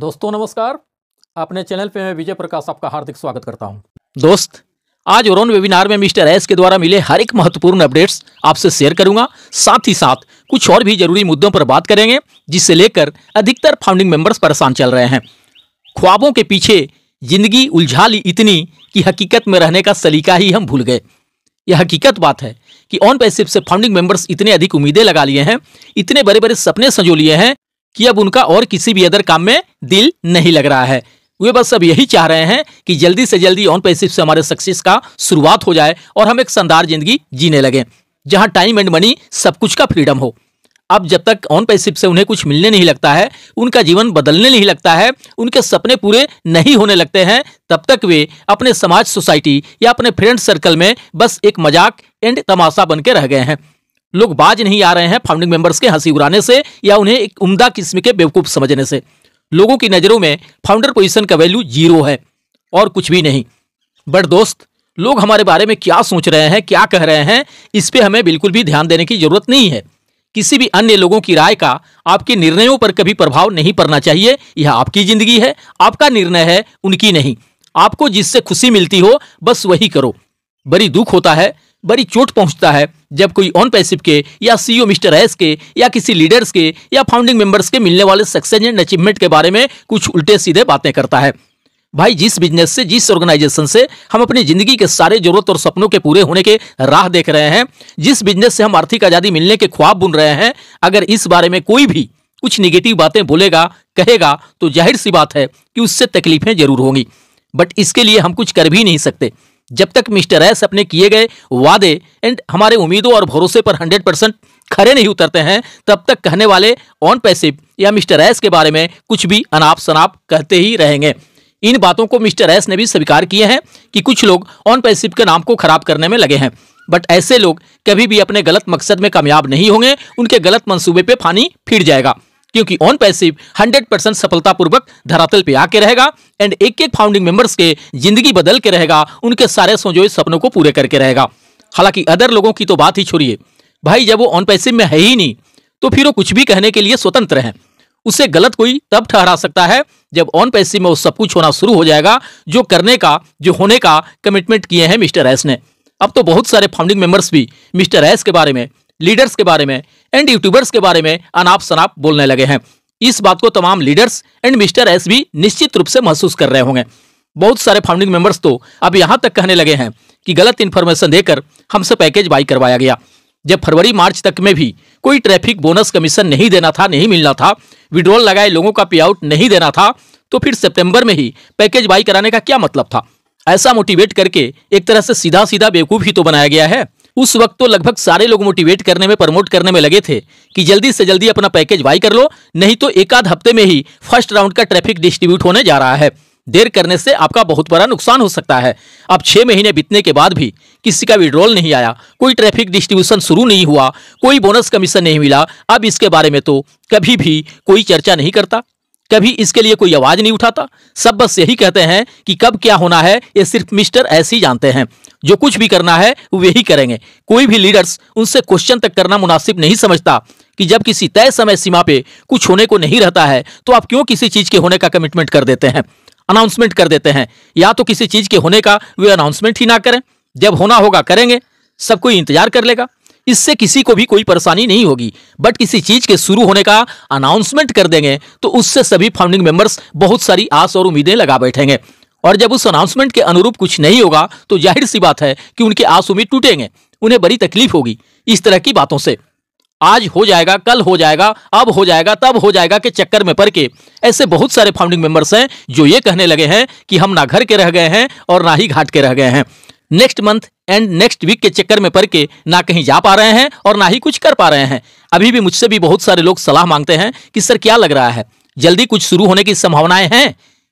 दोस्तों नमस्कार अपने चैनल पे मैं विजय प्रकाश आपका हार्दिक स्वागत करता हूं। दोस्त आज और वेबिनार में मिस्टर एस के द्वारा मिले हर एक महत्वपूर्ण अपडेट्स आपसे शेयर करूंगा साथ ही साथ कुछ और भी जरूरी मुद्दों पर बात करेंगे जिससे लेकर अधिकतर फाउंडिंग मेंबर्स परेशान चल रहे हैं ख्वाबों के पीछे जिंदगी उलझा ली इतनी कि हकीकत में रहने का सलीका ही हम भूल गए यह हकीकत बात है कि ऑन पैसिव से फाउंडिंग मेंबर्स इतने अधिक उम्मीदें लगा लिए हैं इतने बड़े बड़े सपने संजो लिए हैं कि अब उनका और किसी भी अदर काम में दिल नहीं लग रहा है वे बस अब यही चाह रहे हैं कि जल्दी से जल्दी ऑन पैसिव से हमारे सक्सेस का शुरुआत हो जाए और हम एक शानदार जिंदगी जीने लगे जहां टाइम एंड मनी सब कुछ का फ्रीडम हो अब जब तक ऑन पैसिव से उन्हें कुछ मिलने नहीं लगता है उनका जीवन बदलने नहीं लगता है उनके सपने पूरे नहीं होने लगते हैं तब तक वे अपने समाज सोसाइटी या अपने फ्रेंड सर्कल में बस एक मजाक एंड तमाशा बन के रह गए हैं लोग बाज नहीं आ रहे हैं फाउंडिंग मेंबर्स के हंसी उड़ाने से या उन्हें एक उम्दा किस्म के बेवकूफ समझने से लोगों की नज़रों में फाउंडर पोजीशन का वैल्यू जीरो है और कुछ भी नहीं बट दोस्त लोग हमारे बारे में क्या सोच रहे हैं क्या कह रहे हैं इस पर हमें बिल्कुल भी ध्यान देने की जरूरत नहीं है किसी भी अन्य लोगों की राय का आपके निर्णयों पर कभी प्रभाव नहीं पड़ना चाहिए यह आपकी जिंदगी है आपका निर्णय है उनकी नहीं आपको जिससे खुशी मिलती हो बस वही करो बड़ी दुख होता है बड़ी चोट पहुंचता है जब कोई ऑन पैसिव के या सीईओ मिस्टर एस के या किसी लीडर्स के या फाउंडिंग मेंबर्स के मिलने वाले सक्सेस एंड अचीवमेंट के बारे में कुछ उल्टे सीधे बातें करता है भाई जिस बिजनेस से जिस ऑर्गेनाइजेशन से हम अपनी जिंदगी के सारे जरूरत और सपनों के पूरे होने के राह देख रहे हैं जिस बिजनेस से हम आर्थिक आज़ादी मिलने के ख्वाब बुन रहे हैं अगर इस बारे में कोई भी कुछ निगेटिव बातें बोलेगा कहेगा तो जाहिर सी बात है कि उससे तकलीफें जरूर होंगी बट इसके लिए हम कुछ कर भी नहीं सकते जब तक मिस्टर एस अपने किए गए वादे एंड हमारे उम्मीदों और भरोसे पर हंड्रेड परसेंट खरे नहीं उतरते हैं तब तक कहने वाले ऑन पैसिव या मिस्टर एस के बारे में कुछ भी अनाप शनाप कहते ही रहेंगे इन बातों को मिस्टर एस ने भी स्वीकार किए हैं कि कुछ लोग ऑन पैसिव के नाम को खराब करने में लगे हैं बट ऐसे लोग कभी भी अपने गलत मकसद में कामयाब नहीं होंगे उनके गलत मंसूबे पे फानी फिर जाएगा क्योंकि ऑन पैसिव 100 परसेंट सफलतापूर्वक धरातल पे आके रहेगा एंड एक एक फाउंडिंग मेंबर्स के जिंदगी बदल के रहेगा उनके सारे सोजोए सपनों को पूरे करके रहेगा हालांकि अदर लोगों की तो बात ही छोड़िए भाई जब वो ऑन पैसिव में है ही नहीं तो फिर वो कुछ भी कहने के लिए स्वतंत्र है उसे गलत कोई तब ठहरा सकता है जब ऑन पैसिव में वो सब कुछ होना शुरू हो जाएगा जो करने का जो होने का कमिटमेंट किए हैं मिस्टर एस ने अब तो बहुत सारे फाउंडिंग मेंबर्स भी मिस्टर एस के बारे में लीडर्स के बारे में एंड यूट्यूबर्स के बारे में अनाप शनाप बोलने लगे हैं इस बात को तमाम लीडर्स एंड मिस्टर एस भी निश्चित रूप से महसूस कर रहे होंगे बहुत सारे फाउंडिंग मेंबर्स तो अब यहां तक कहने लगे हैं कि गलत इन्फॉर्मेशन देकर हमसे पैकेज बाई करवाया गया जब फरवरी मार्च तक में भी कोई ट्रैफिक बोनस कमीशन नहीं देना था नहीं मिलना था विड्रॉल लगाए लोगों का पे आउट नहीं देना था तो फिर सितंबर में ही पैकेज बाई कराने का क्या मतलब था ऐसा मोटिवेट करके एक तरह से सीधा सीधा बेवकूफ ही तो बनाया गया है उस वक्त तो लगभग सारे लोग मोटिवेट करने में प्रमोट करने में लगे थे कि जल्दी से जल्दी अपना पैकेज बाई कर लो नहीं तो एक आध हफ्ते में ही फर्स्ट राउंड का ट्रैफिक डिस्ट्रीब्यूट होने जा रहा है देर करने से आपका बहुत बड़ा नुकसान हो सकता है अब छः महीने बीतने के बाद भी किसी का विड्रॉल नहीं आया कोई ट्रैफिक डिस्ट्रीब्यूशन शुरू नहीं हुआ कोई बोनस कमीशन नहीं मिला अब इसके बारे में तो कभी भी कोई चर्चा नहीं करता कभी इसके लिए कोई आवाज नहीं उठाता सब बस यही कहते हैं कि कब क्या होना है ये सिर्फ मिस्टर ही जानते हैं जो कुछ भी करना है वे ही करेंगे कोई भी लीडर्स उनसे क्वेश्चन तक करना मुनासिब नहीं समझता कि जब किसी तय समय सीमा पे कुछ होने को नहीं रहता है तो आप क्यों किसी चीज के होने का कमिटमेंट कर देते हैं अनाउंसमेंट कर देते हैं या तो किसी चीज के होने का वे अनाउंसमेंट ही ना करें जब होना होगा करेंगे सब कोई इंतजार कर लेगा इससे किसी को भी कोई परेशानी नहीं होगी बट किसी चीज के शुरू होने का अनाउंसमेंट कर देंगे तो उससे सभी फाउंडिंग मेंबर्स बहुत सारी आस और उम्मीदें लगा बैठेंगे और जब उस अनाउंसमेंट के अनुरूप कुछ नहीं होगा तो जाहिर सी बात है कि उनके आस उम्मीद टूटेंगे उन्हें बड़ी तकलीफ होगी इस तरह की बातों से आज हो जाएगा कल हो जाएगा अब हो जाएगा तब हो जाएगा के चक्कर में पड़ के ऐसे बहुत सारे फाउंडिंग मेंबर्स हैं जो ये कहने लगे हैं कि हम ना घर के रह गए हैं और ना ही घाट के रह गए हैं next month and next week के चक्कर में पड़ के ना कहीं जा पा रहे हैं और ना ही कुछ कर पा रहे हैं अभी भी मुझसे भी बहुत सारे लोग सलाह मांगते हैं कि सर क्या लग रहा है जल्दी कुछ शुरू होने की संभावनाएं हैं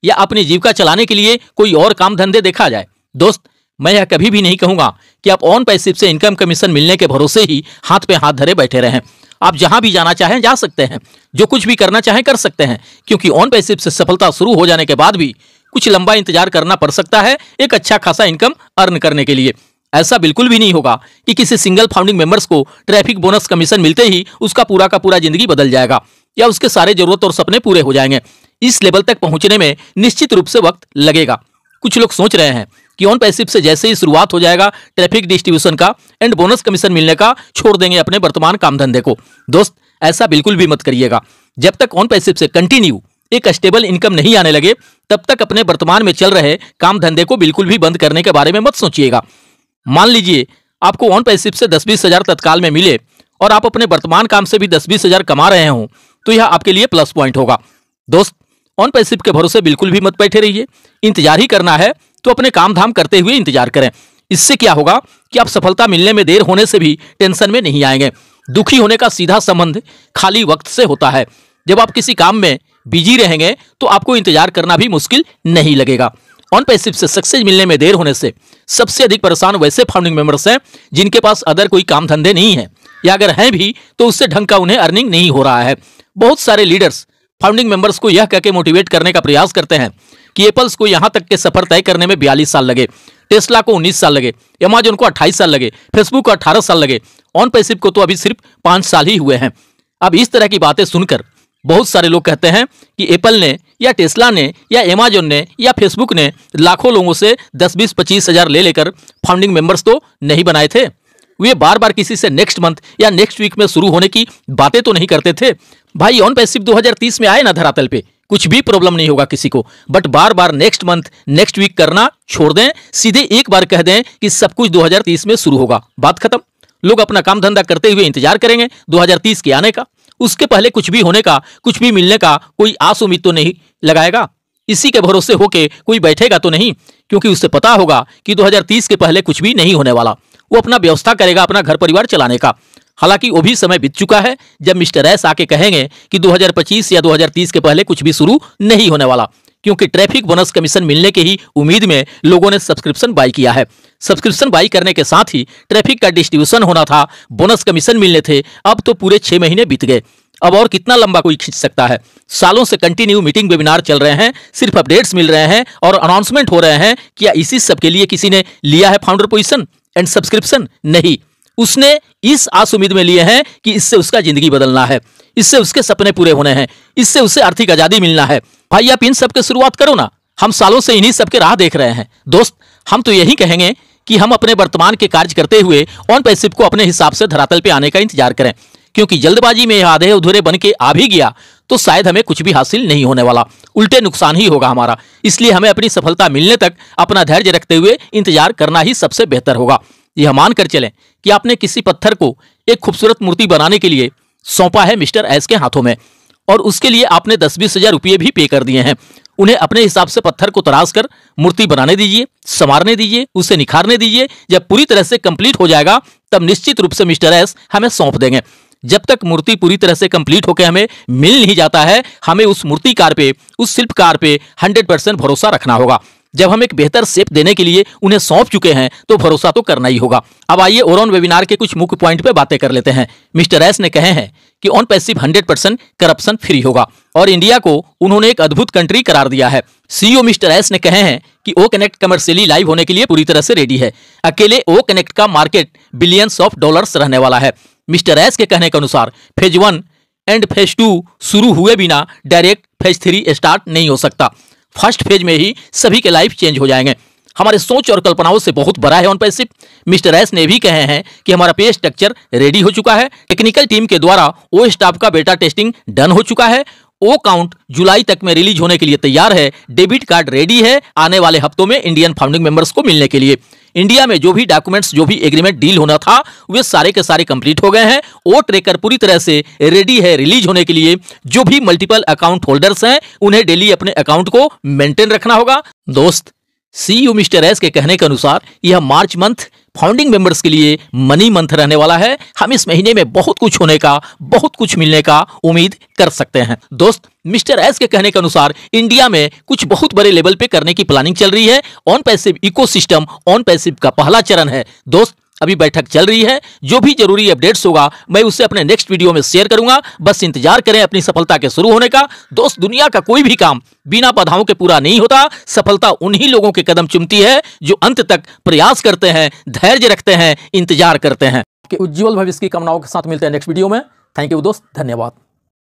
या अपनी जीविका चलाने के लिए कोई और काम धंधे देखा जाए दोस्त मैं यह कभी भी नहीं कहूंगा कि आप ऑन पैसिव से इनकम कमीशन मिलने के भरोसे ही हाथ पे हाथ धरे बैठे रहें आप जहां भी जाना चाहें जा सकते हैं जो कुछ भी करना चाहें कर सकते हैं क्योंकि ऑन पैसिव से सफलता शुरू हो जाने के बाद भी कुछ लंबा इंतजार करना पड़ सकता है एक अच्छा खासा इनकम अर्न करने के लिए ऐसा बिल्कुल भी नहीं होगा कि किसी सिंगल फाउंडिंग मेंबर्स को ट्रैफिक बोनस कमीशन मिलते ही उसका पूरा का पूरा जिंदगी बदल जाएगा या उसके सारे जरूरत और सपने पूरे हो जाएंगे इस लेवल तक पहुंचने में निश्चित रूप से वक्त लगेगा कुछ लोग सोच रहे हैं कि ऑन पैसिव से जैसे ही शुरुआत हो जाएगा ट्रैफिक डिस्ट्रीब्यूशन का एंड बोनस कमीशन मिलने का छोड़ देंगे अपने वर्तमान काम धंधे को दोस्त ऐसा बिल्कुल भी मत करिएगा जब तक ऑन पैसिव से कंटिन्यू एक स्टेबल इनकम नहीं आने लगे तब तक अपने वर्तमान में चल रहे काम धंधे को बिल्कुल भी बंद करने के बारे में मत सोचिएगा मान लीजिए आपको ऑन पैसिप से दस बीस हज़ार तत्काल में मिले और आप अपने वर्तमान काम से भी दस बीस हज़ार कमा रहे हो तो यह आपके लिए प्लस पॉइंट होगा दोस्त ऑन पैसिप के भरोसे बिल्कुल भी मत बैठे रहिए इंतजार ही करना है तो अपने काम धाम करते हुए इंतजार करें इससे क्या होगा कि आप सफलता मिलने में देर होने से भी टेंशन में नहीं आएंगे दुखी होने का सीधा संबंध खाली वक्त से होता है जब आप किसी काम में बिजी रहेंगे तो आपको इंतजार करना भी मुश्किल नहीं लगेगा ऑन पैसिव से सक्सेस मिलने में देर होने से सबसे अधिक परेशान वैसे फाउंडिंग मेंबर्स हैं जिनके पास अदर कोई काम धंधे नहीं है या अगर हैं भी तो उससे ढंग का उन्हें अर्निंग नहीं हो रहा है बहुत सारे लीडर्स फाउंडिंग मेंबर्स को यह कहकर मोटिवेट करने का प्रयास करते हैं कि एपल्स को यहां तक के सफर तय करने में बयालीस साल लगे टेस्ला को उन्नीस साल लगे अमेजोन को अट्ठाईस साल लगे फेसबुक को अट्ठारह साल लगे ऑन पैसिव को तो अभी सिर्फ पाँच साल ही हुए हैं अब इस तरह की बातें सुनकर बहुत सारे लोग कहते हैं कि एप्पल ने या टेस्ला ने या एमेजोन ने या फेसबुक ने लाखों लोगों से दस बीस पच्चीस हज़ार ले लेकर फाउंडिंग मेंबर्स तो नहीं बनाए थे वे बार बार किसी से नेक्स्ट मंथ या नेक्स्ट वीक में शुरू होने की बातें तो नहीं करते थे भाई ऑन पैसिव दो में आए ना धरातल पर कुछ भी प्रॉब्लम नहीं होगा किसी को बट बार बार नेक्स्ट मंथ नेक्स्ट वीक करना छोड़ दें सीधे एक बार कह दें कि सब कुछ 2030 में शुरू होगा बात खत्म लोग अपना काम धंधा करते हुए इंतजार करेंगे 2030 के आने का उसके पहले कुछ भी होने का कुछ भी मिलने का कोई आस उम्मीद तो नहीं लगाएगा इसी के भरोसे होके कोई बैठेगा तो नहीं क्योंकि उससे पता होगा कि 2030 के पहले कुछ भी नहीं होने वाला वो अपना व्यवस्था करेगा अपना घर परिवार चलाने का हालांकि वो भी समय बीत चुका है जब मिस्टर एस आके कहेंगे कि 2025 या 2030 के पहले कुछ भी शुरू नहीं होने वाला क्योंकि ट्रैफिक बोनस कमीशन मिलने के ही उम्मीद में लोगों ने सब्सक्रिप्शन बाई किया है सब्सक्रिप्शन बाई करने के साथ ही ट्रैफिक का डिस्ट्रीब्यूशन होना था बोनस कमीशन मिलने थे अब तो पूरे छह महीने बीत गए अब और कितना लंबा कोई खींच सकता है सालों से कंटिन्यू मीटिंग वेबिनार चल रहे हैं सिर्फ अपडेट्स मिल रहे हैं और अनाउंसमेंट हो रहे हैं क्या इसी सब के लिए किसी ने लिया है फाउंडर पोजिशन एंड सब्सक्रिप्शन नहीं उसने इस आस उम्मीद में लिए हैं कि इससे उसका जिंदगी बदलना है इससे उसके सपने पूरे होने हैं इससे उसे आर्थिक आजादी मिलना है भाई आप इन सबके शुरुआत करो ना हम सालों से इन्हीं सबके राह देख रहे हैं दोस्त हम तो यही कहेंगे कि हम अपने वर्तमान के कार्य करते हुए ऑन पैसिव को अपने हिसाब से धरातल पे आने का इंतजार करें क्योंकि जल्दबाजी में यह आधे उधुरे बन के आ भी गया तो शायद हमें कुछ भी हासिल नहीं होने वाला उल्टे नुकसान ही होगा हमारा इसलिए हमें अपनी सफलता मिलने तक अपना धैर्य रखते हुए इंतजार करना ही सबसे बेहतर होगा यह मानकर चलें कि आपने किसी पत्थर को एक खूबसूरत मूर्ति बनाने के लिए सौंपा है मिस्टर एस के हाथों में और उसके लिए आपने दस बीस हजार रुपये भी पे कर दिए हैं उन्हें अपने हिसाब से पत्थर को तराश कर मूर्ति बनाने दीजिए संवारने दीजिए उसे निखारने दीजिए जब पूरी तरह से कंप्लीट हो जाएगा तब निश्चित रूप से मिस्टर एस हमें सौंप देंगे जब तक मूर्ति पूरी तरह से कंप्लीट होकर हमें मिल नहीं जाता है हमें उस मूर्तिकार पे उस शिल्पकार पे हंड्रेड परसेंट भरोसा रखना होगा जब हम एक बेहतर सेप देने के लिए उन्हें सौंप चुके हैं तो भरोसा तो करना ही होगा अब आइए ओरॉन वेबिनार के कुछ मुख्य पॉइंट पे बातें कर लेते हैं मिस्टर एस ने कहे हैं कि on passive 100 percent corruption free होगा और इंडिया को उन्होंने एक अद्भुत कंट्री करार दिया है सीईओ मिस्टर एस ने कहे हैं कि ओ कनेक्ट कमर्शियली लाइव होने के लिए पूरी तरह से रेडी है अकेले ओ कनेक्ट का मार्केट बिलियंस ऑफ डॉलर रहने वाला है मिस्टर एस के कहने के अनुसार phase one and phase two शुरू हुए बिना डायरेक्ट फेज थ्री स्टार्ट नहीं हो सकता फर्स्ट फेज में ही सभी के लाइफ चेंज हो जाएंगे हमारे सोच और कल्पनाओं से बहुत बड़ा है ऑन पैसिप मिस्टर एस ने भी कहे हैं कि हमारा पे स्ट्रक्चर रेडी हो चुका है टेक्निकल टीम के द्वारा ओ स्टाफ का बेटा टेस्टिंग डन हो चुका है ओ काउंट जुलाई तक में रिलीज होने के लिए तैयार है डेबिट कार्ड रेडी है आने वाले हफ्तों में इंडियन फाउंडिंग मेंबर्स को मिलने के लिए इंडिया में जो भी डॉक्यूमेंट्स जो भी एग्रीमेंट डील होना था वे सारे के सारे कंप्लीट हो गए हैं वो ट्रेकर पूरी तरह से रेडी है रिलीज होने के लिए जो भी मल्टीपल अकाउंट होल्डर्स हैं उन्हें डेली अपने अकाउंट को मेंटेन रखना होगा दोस्त सी यू मिस्टर एस के कहने के अनुसार यह मार्च मंथ फाउंडिंग मेंबर्स के लिए मनी मंथ रहने वाला है हम इस महीने में बहुत कुछ होने का बहुत कुछ मिलने का उम्मीद कर सकते हैं दोस्त मिस्टर एस के कहने के अनुसार इंडिया में कुछ बहुत बड़े लेवल पे करने की प्लानिंग चल रही है on passive ecosystem on passive का पहला चरण है दोस्त अभी बैठक चल रही है जो भी जरूरी अपडेट्स होगा मैं उसे अपने नेक्स्ट वीडियो में शेयर करूंगा बस इंतजार करें अपनी सफलता के शुरू होने का दोस्त दुनिया का कोई भी काम बिना बाधाओं के पूरा नहीं होता सफलता उन्हीं लोगों के कदम चुमती है जो अंत तक प्रयास करते हैं धैर्य रखते हैं इंतजार करते हैं उज्जवल भविष्य की कामनाओं के साथ मिलते हैं नेक्स्ट वीडियो में थैंक यू दोस्त धन्यवाद